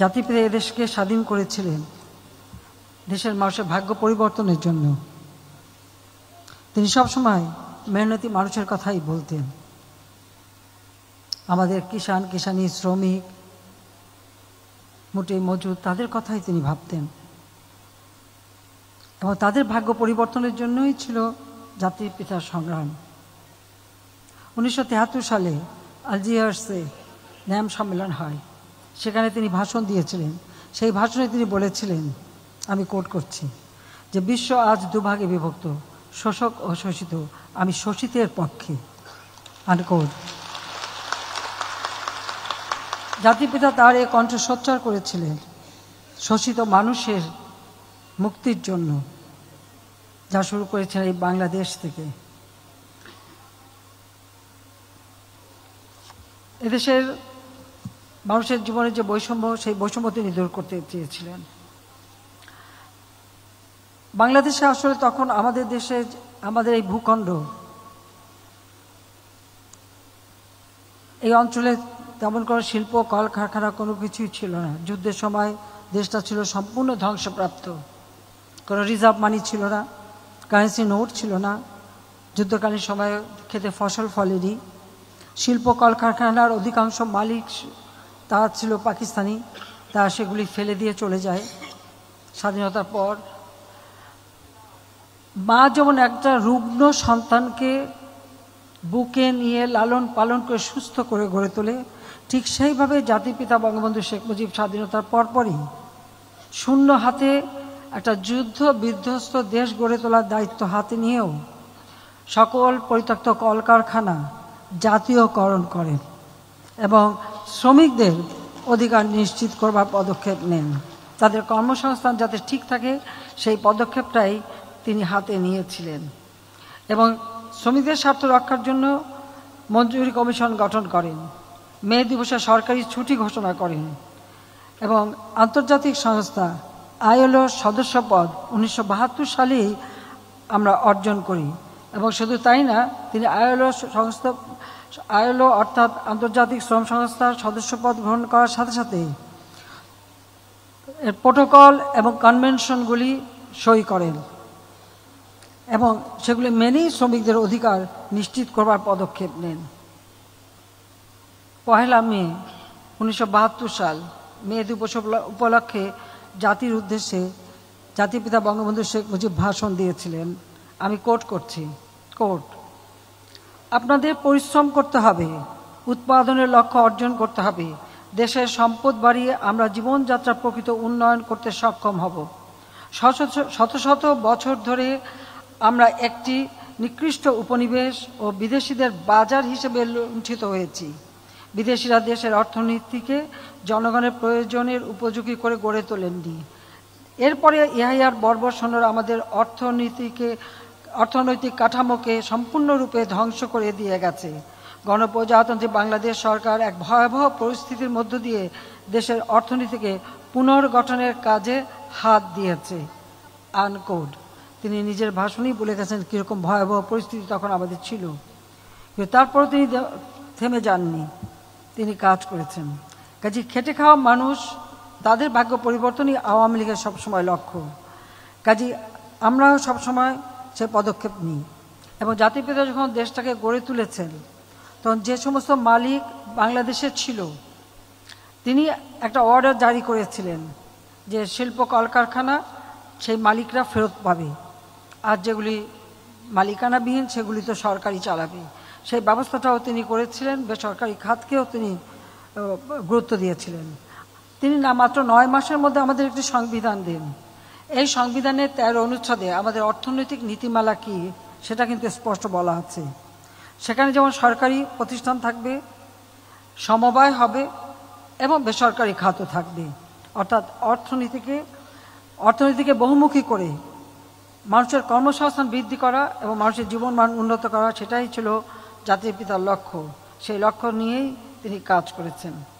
জাতিপিতা এদেশকে স্বাধীন করেছিলেন দেশের মানুষের ভাগ্য পরিবর্তনের জন্য তিনি সবসময় মেহনতি মানুষের কথাই বলতেন আমাদের কিষাণ কিষাণী শ্রমিক মোটে মজুর তাদের কথাই তিনি ভাবতেন এবং তাদের ভাগ্য পরিবর্তনের জন্যই ছিল জাতির পিতার সংগ্রাম উনিশশো সালে আলজিয়ার্সে ন্যাম সম্মেলন হয় সেখানে তিনি ভাষণ দিয়েছিলেন সেই ভাষণে তিনি বলেছিলেন আমি কোট করছি যে বিশ্ব আজ দুভাগে বিভক্ত শোষক ও শোষিত আমি শোষিতের পক্ষে আনকোট জাতিপিতা তার এ কণ্ঠ সোচ্চার করেছিলেন শোষিত মানুষের মুক্তির জন্য যা শুরু করেছেন এই বাংলাদেশ থেকে এদেশের মানুষের জীবনে যে বৈষম্য সেই বৈষম্য তিনি দূর করতে চেয়েছিলেন বাংলাদেশে আসলে তখন আমাদের দেশে আমাদের এই ভূখণ্ড এই অঞ্চলে তেমন কোনো শিল্প কলকারখানা কোনো কিছুই ছিল না যুদ্ধের সময় দেশটা ছিল সম্পূর্ণ ধ্বংসপ্রাপ্ত কোনো রিজার্ভ মানি ছিল না কারেন্সি নোট ছিল না যুদ্ধকালীন সময়ে খেতে ফসল ফলেনি শিল্প কলকারখানার অধিকাংশ মালিক তারা ছিল পাকিস্তানি তারা সেগুলি ফেলে দিয়ে চলে যায় স্বাধীনতার পর মা যেমন একটা রুগ্ন সন্তানকে বুকে নিয়ে লালন পালন করে সুস্থ করে গড়ে তোলে ঠিক সেইভাবে জাতিপিতা বঙ্গবন্ধু শেখ মুজিব স্বাধীনতার পরপরই শূন্য হাতে একটা যুদ্ধ বিধ্বস্ত দেশ গড়ে তোলার দায়িত্ব হাতে নিয়েও সকল পরিত্যক্ত কলকারখানা জাতীয়করণ করেন এবং শ্রমিকদের অধিকার নিশ্চিত করবার পদক্ষেপ নেন তাদের কর্মসংস্থান যাতে ঠিক থাকে সেই পদক্ষেপটাই তিনি হাতে নিয়েছিলেন এবং শ্রমিকদের স্বার্থ রক্ষার জন্য মঞ্জুরি কমিশন গঠন করেন মে দিবসে সরকারি ছুটি ঘোষণা করেন এবং আন্তর্জাতিক সংস্থা আইএলও সদস্যপদ উনিশশো সালেই আমরা অর্জন করি এবং শুধু তাই না তিনি আয়লো সংস্থা আয়লো অর্থাৎ আন্তর্জাতিক শ্রম সংস্থার সদস্যপদ গ্রহণ করার সাথে সাথে এর প্রোটোকল এবং কনভেনশনগুলি সই করেন এবং সেগুলি মেনেই শ্রমিকদের অধিকার নিশ্চিত করবার পদক্ষেপ নেন পহেলা মে উনিশশো সাল মে দিবস উপলক্ষে জাতির উদ্দেশ্যে জাতির পিতা বঙ্গবন্ধু শেখ মুজিব ভাষণ দিয়েছিলেন আমি কোট করছি কোর্ট আপনাদের পরিশ্রম করতে হবে উৎপাদনের লক্ষ্য অর্জন করতে হবে দেশের সম্পদ বাড়িয়ে আমরা জীবনযাত্রা প্রকৃত উন্নয়ন করতে সক্ষম হব শত শত বছর ধরে আমরা একটি নিকৃষ্ট উপনিবেশ ও বিদেশিদের বাজার হিসেবে লুণ্ঠিত হয়েছি বিদেশিরা দেশের অর্থনীতিকে জনগণের প্রয়োজনের উপযোগী করে গড়ে তোলেননি এরপরে ইহাইয়ার বর্বর সোনার আমাদের অর্থনীতিকে অর্থনৈতিক কাঠামোকে সম্পূর্ণরূপে ধ্বংস করে দিয়ে গেছে গণপ্রজাতন্ত্রী বাংলাদেশ সরকার এক ভয়াবহ পরিস্থিতির মধ্য দিয়ে দেশের অর্থনীতিকে পুনর্গঠনের কাজে হাত দিয়েছে আনকোড তিনি নিজের ভাষণেই বলে গেছেন কীরকম ভয়াবহ পরিস্থিতি তখন আমাদের ছিল তারপরও তিনি থেমে যাননি তিনি কাজ করেছেন কাজে খেটে খাওয়া মানুষ তাদের ভাগ্য পরিবর্তনই আওয়ামী লীগের সবসময় লক্ষ্য কাজী আমরা সবসময় সে পদক্ষেপ নিই এবং জাতিপিতা যখন দেশটাকে গড়ে তুলেছেন তখন যে সমস্ত মালিক বাংলাদেশে ছিল তিনি একটা অর্ডার জারি করেছিলেন যে শিল্প কলকারখানা সেই মালিকরা ফেরত পাবে আর যেগুলি মালিকানাবিহীন সেগুলি তো সরকারি চালাবে সেই ব্যবস্থাটাও তিনি করেছিলেন বেসরকারি খাতকেও তিনি গুরুত্ব দিয়েছিলেন তিনি না মাত্র নয় মাসের মধ্যে আমাদের একটি সংবিধান দেন এই সংবিধানের তেরো অনুচ্ছেদে আমাদের অর্থনৈতিক নীতিমালা কি সেটা কিন্তু স্পষ্ট বলা আছে সেখানে যেমন সরকারি প্রতিষ্ঠান থাকবে সমবায় হবে এবং বেসরকারি খাতও থাকবে অর্থাৎ অর্থনীতিকে অর্থনীতিকে বহুমুখী করে মানুষের কর্মসংস্থান বৃদ্ধি করা এবং মানুষের জীবন মান উন্নত করা সেটাই ছিল জাতির পিতার লক্ষ্য সেই লক্ষ্য নিয়েই তিনি কাজ করেছেন